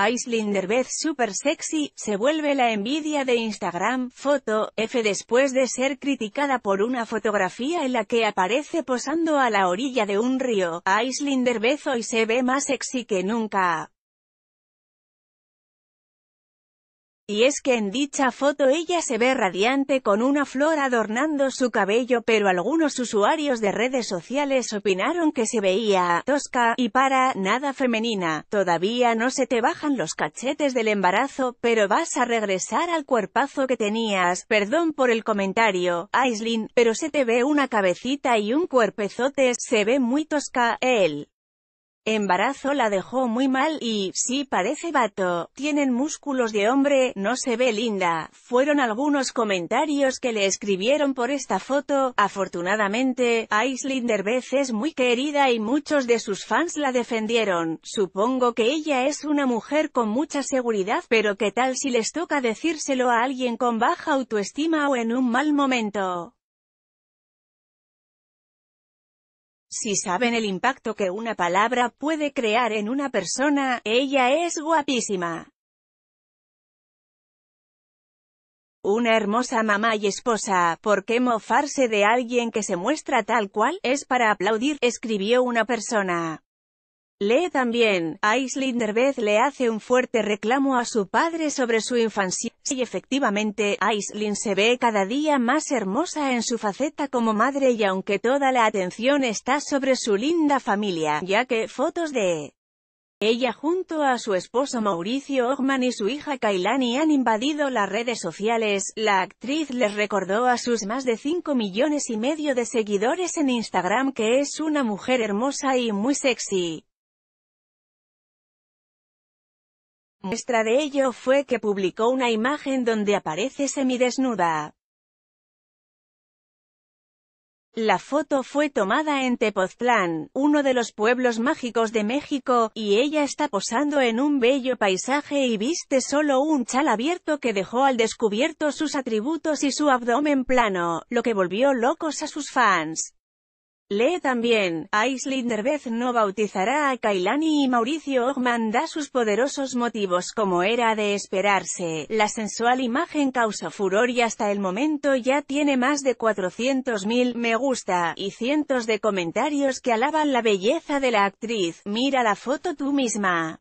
Aislinn Beth Super Sexy, se vuelve la envidia de Instagram, foto, F después de ser criticada por una fotografía en la que aparece posando a la orilla de un río, Aislinn Beth hoy se ve más sexy que nunca. Y es que en dicha foto ella se ve radiante con una flor adornando su cabello pero algunos usuarios de redes sociales opinaron que se veía tosca y para nada femenina. Todavía no se te bajan los cachetes del embarazo, pero vas a regresar al cuerpazo que tenías. Perdón por el comentario, Aislin, pero se te ve una cabecita y un cuerpezote, se ve muy tosca, él embarazo la dejó muy mal y, sí parece vato, tienen músculos de hombre, no se ve linda, fueron algunos comentarios que le escribieron por esta foto, afortunadamente, Aislinder Beth es muy querida y muchos de sus fans la defendieron, supongo que ella es una mujer con mucha seguridad, pero qué tal si les toca decírselo a alguien con baja autoestima o en un mal momento. Si saben el impacto que una palabra puede crear en una persona, ella es guapísima. Una hermosa mamá y esposa, ¿por qué mofarse de alguien que se muestra tal cual? Es para aplaudir, escribió una persona. Lee también, Aislinn Derbez le hace un fuerte reclamo a su padre sobre su infancia, y efectivamente, Aislinn se ve cada día más hermosa en su faceta como madre y aunque toda la atención está sobre su linda familia, ya que fotos de ella junto a su esposo Mauricio Ogman y su hija Kailani han invadido las redes sociales, la actriz les recordó a sus más de 5 millones y medio de seguidores en Instagram que es una mujer hermosa y muy sexy. Muestra de ello fue que publicó una imagen donde aparece semidesnuda. La foto fue tomada en Tepoztlán, uno de los pueblos mágicos de México, y ella está posando en un bello paisaje y viste solo un chal abierto que dejó al descubierto sus atributos y su abdomen plano, lo que volvió locos a sus fans. Lee también, Aislinn Derbez no bautizará a Kailani y Mauricio Ogman da sus poderosos motivos como era de esperarse. La sensual imagen causó furor y hasta el momento ya tiene más de 400.000 me gusta, y cientos de comentarios que alaban la belleza de la actriz. Mira la foto tú misma.